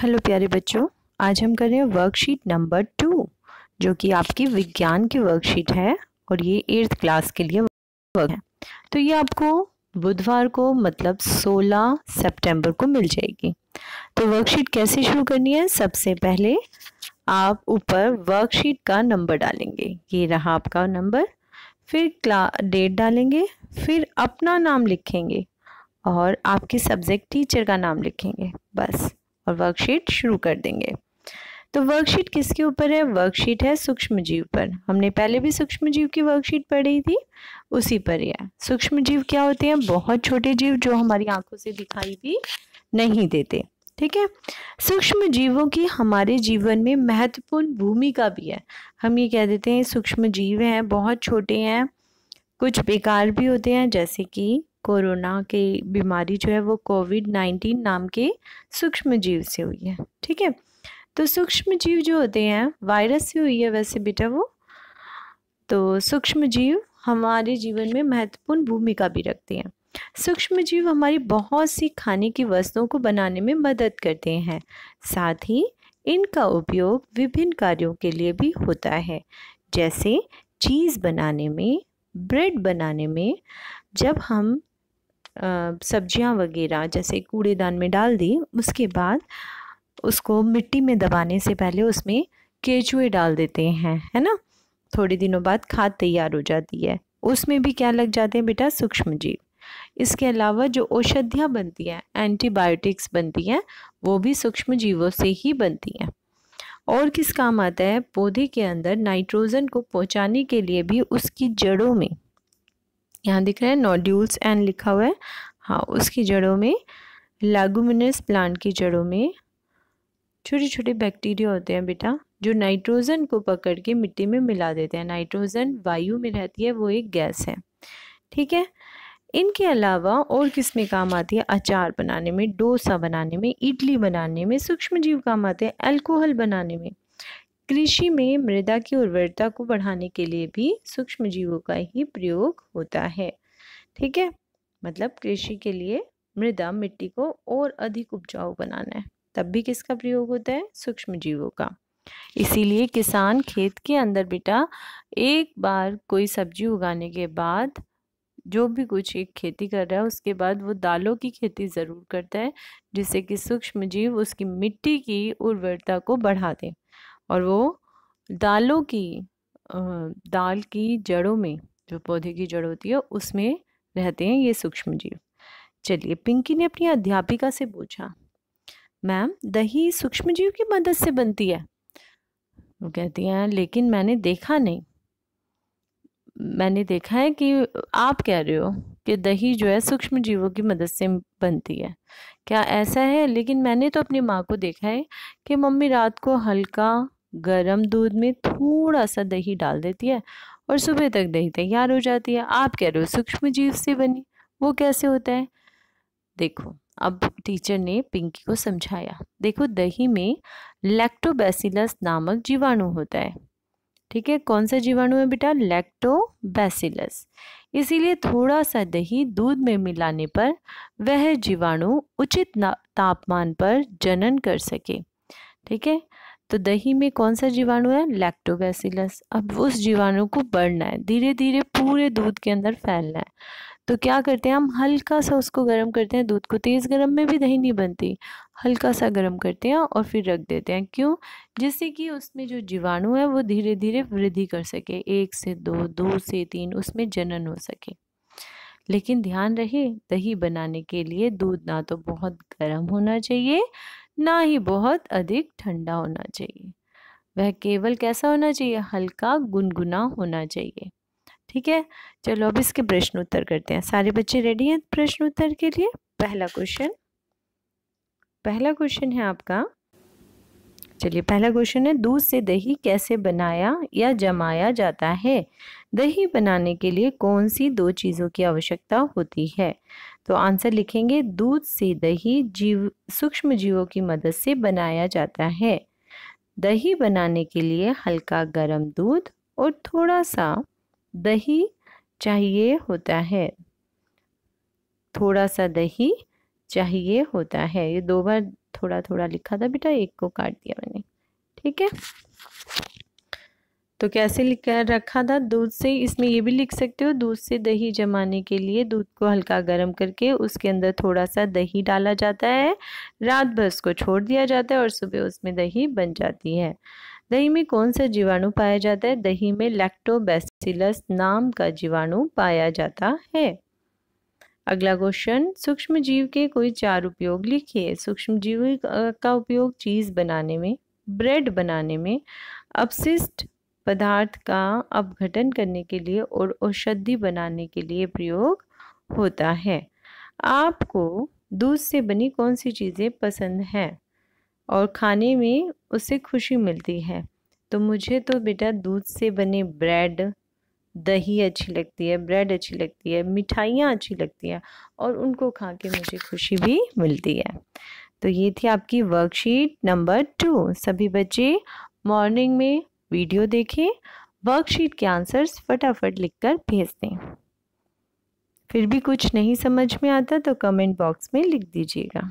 hello प्यारे बच्चों आज हम कर रहे हैं वर्कशीट नंबर टू जो कि आपकी विज्ञान की वर्कशीट है और ये एट्थ क्लास के लिए वर्क है तो ये आपको बुधवार को मतलब 16 सितंबर को मिल जाएगी तो वर्कशीट कैसे शुरू करनी है सबसे पहले आप ऊपर वर्कशीट का नंबर डालेंगे ये रहा आपका नंबर फिर क्ला डेट डालेंगे फिर अपना नाम लिखेंगे और आपके सब्जेक्ट टीचर का नाम लिखेंगे बस और वर्कशीट शुरू कर देंगे तो वर्कशीट किसके ऊपर है वर्कशीट है सूक्ष्म जीव पर हमने पहले भी सूक्ष्म जीव की वर्कशीट पढ़ी थी उसी पर यह सूक्ष्म जीव क्या होते हैं बहुत छोटे जीव जो हमारी आंखों से दिखाई भी नहीं देते ठीक है सूक्ष्म जीवों की हमारे जीवन में महत्वपूर्ण भूमिका भी है हम ये कह देते हैं सूक्ष्म जीव हैं बहुत छोटे हैं कुछ बेकार भी होते हैं जैसे कि कोरोना की बीमारी जो है वो कोविड नाइन्टीन नाम के सूक्ष्म जीव से हुई है ठीक है तो सूक्ष्म जीव जो होते हैं वायरस से हुई है वैसे बेटा वो तो सूक्ष्म जीव हमारे जीवन में महत्वपूर्ण भूमिका भी रखते हैं सूक्ष्म जीव हमारी बहुत सी खाने की वस्तुओं को बनाने में मदद करते हैं साथ ही इनका उपयोग विभिन्न कार्यों के लिए भी होता है जैसे चीज़ बनाने में ब्रेड बनाने में जब हम सब्जियां वगैरह जैसे कूड़ेदान में डाल दी उसके बाद उसको मिट्टी में दबाने से पहले उसमें केचुए डाल देते हैं है ना थोड़े दिनों बाद खाद तैयार हो जाती है उसमें भी क्या लग जाते हैं बेटा सूक्ष्म जीव इसके अलावा जो औषधियाँ बनती हैं एंटीबायोटिक्स बनती हैं वो भी सूक्ष्म जीवों से ही बनती हैं और किस काम आता है पौधे के अंदर नाइट्रोजन को पहुंचाने के लिए भी उसकी जड़ों में यहाँ दिख रहा है नोड्यूल्स एंड लिखा हुआ है हाँ उसकी जड़ों में लागूमिनस प्लांट की जड़ों में छोटे छोटे बैक्टीरिया होते हैं बेटा जो नाइट्रोजन को पकड़ के मिट्टी में मिला देते हैं नाइट्रोजन वायु में रहती है वो एक गैस है ठीक है इनके अलावा और किस में काम आती है अचार बनाने में डोसा बनाने में इडली बनाने में सूक्ष्म जीव काम आते हैं अल्कोहल बनाने में कृषि में मृदा की उर्वरता को बढ़ाने के लिए भी सूक्ष्म जीवों का ही प्रयोग होता है ठीक है मतलब कृषि के लिए मृदा मिट्टी को और अधिक उपजाऊ बनाना है तब भी किसका प्रयोग होता है सूक्ष्म जीवों का इसीलिए किसान खेत के अंदर बेटा एक बार कोई सब्जी उगाने के बाद जो भी कुछ एक खेती कर रहा है उसके बाद वो दालों की खेती ज़रूर करता है जिससे कि सूक्ष्म जीव उसकी मिट्टी की उर्वरता को बढ़ा दें और वो दालों की दाल की जड़ों में जो पौधे की जड़ होती है उसमें रहते हैं ये सूक्ष्म जीव चलिए पिंकी ने अपनी अध्यापिका से पूछा मैम दही सूक्ष्म जीव की मदद से बनती है वो कहती हैं लेकिन मैंने देखा नहीं मैंने देखा है कि आप कह रहे हो कि दही जो है सूक्ष्म जीवों की मदद से बनती है क्या ऐसा है लेकिन मैंने तो अपनी माँ को देखा है कि मम्मी रात को हल्का गर्म दूध में थोड़ा सा दही डाल देती है और सुबह तक दही तैयार हो जाती है आप कह रहे हो सूक्ष्म जीव से बनी वो कैसे होता है देखो अब टीचर ने पिंकी को समझाया देखो दही में लैक्टोबैसिलस नामक जीवाणु होता है ठीक है कौन सा जीवाणु है बेटा लैक्टोबैसिलस इसीलिए थोड़ा सा दही दूध में मिलाने पर वह जीवाणु उचित तापमान पर जनन कर सके ठीक है तो दही में कौन सा जीवाणु है लैक्टोबैसिलस अब उस जीवाणु को बढ़ना है धीरे धीरे पूरे दूध के अंदर फैलना है तो क्या करते हैं हम हल्का सा उसको गर्म करते हैं दूध को तेज़ गर्म में भी दही नहीं बनती हल्का सा गर्म करते हैं और फिर रख देते हैं क्यों जिससे कि उसमें जो जीवाणु है वो धीरे धीरे वृद्धि कर सके एक से दो दो से तीन उसमें जनन हो सके लेकिन ध्यान रहे दही बनाने के लिए दूध ना तो बहुत गर्म होना चाहिए ना ही बहुत अधिक ठंडा होना चाहिए वह केवल कैसा होना चाहिए हल्का गुनगुना होना चाहिए ठीक है चलो अब इसके प्रश्न उत्तर करते हैं सारे बच्चे रेडी हैं प्रश्न उत्तर के लिए पहला क्वेश्चन पहला क्वेश्चन है आपका चलिए पहला क्वेश्चन है दूध से दही कैसे बनाया या जमाया जाता है दही बनाने के लिए कौन सी दो चीज़ों की आवश्यकता होती है तो आंसर लिखेंगे दूध से दही जीव सूक्ष्म जीवों की मदद से बनाया जाता है दही बनाने के लिए हल्का गर्म दूध और थोड़ा सा दही चाहिए होता है थोड़ा सा दही चाहिए होता है ये दो बार थोड़ा थोड़ा लिखा था बेटा एक को काट दिया मैंने ठीक है तो कैसे लिख रखा था दूध से इसमें ये भी लिख सकते हो दूध से दही जमाने के लिए दूध को हल्का गर्म करके उसके अंदर थोड़ा सा दही डाला जाता है रात भर उसको छोड़ दिया जाता है और सुबह उसमें दही बन जाती है दही में कौन सा जीवाणु पाया जाता है दही में लैक्टोबैसिलस नाम का जीवाणु पाया जाता है अगला क्वेश्चन सूक्ष्म जीव के कोई चार उपयोग लिखिए सूक्ष्म जीव का उपयोग चीज़ बनाने में ब्रेड बनाने में अपशिष्ट पदार्थ का अपघटन करने के लिए और औषधि बनाने के लिए प्रयोग होता है आपको दूध से बनी कौन सी चीज़ें पसंद हैं और खाने में उससे खुशी मिलती है तो मुझे तो बेटा दूध से बने ब्रेड दही अच्छी लगती है ब्रेड अच्छी लगती है मिठाइयाँ अच्छी लगती हैं और उनको खा के मुझे खुशी भी मिलती है तो ये थी आपकी वर्कशीट नंबर टू सभी बच्चे मॉर्निंग में वीडियो देखें वर्कशीट के आंसर्स फटाफट लिखकर भेज दें फिर भी कुछ नहीं समझ में आता तो कमेंट बॉक्स में लिख दीजिएगा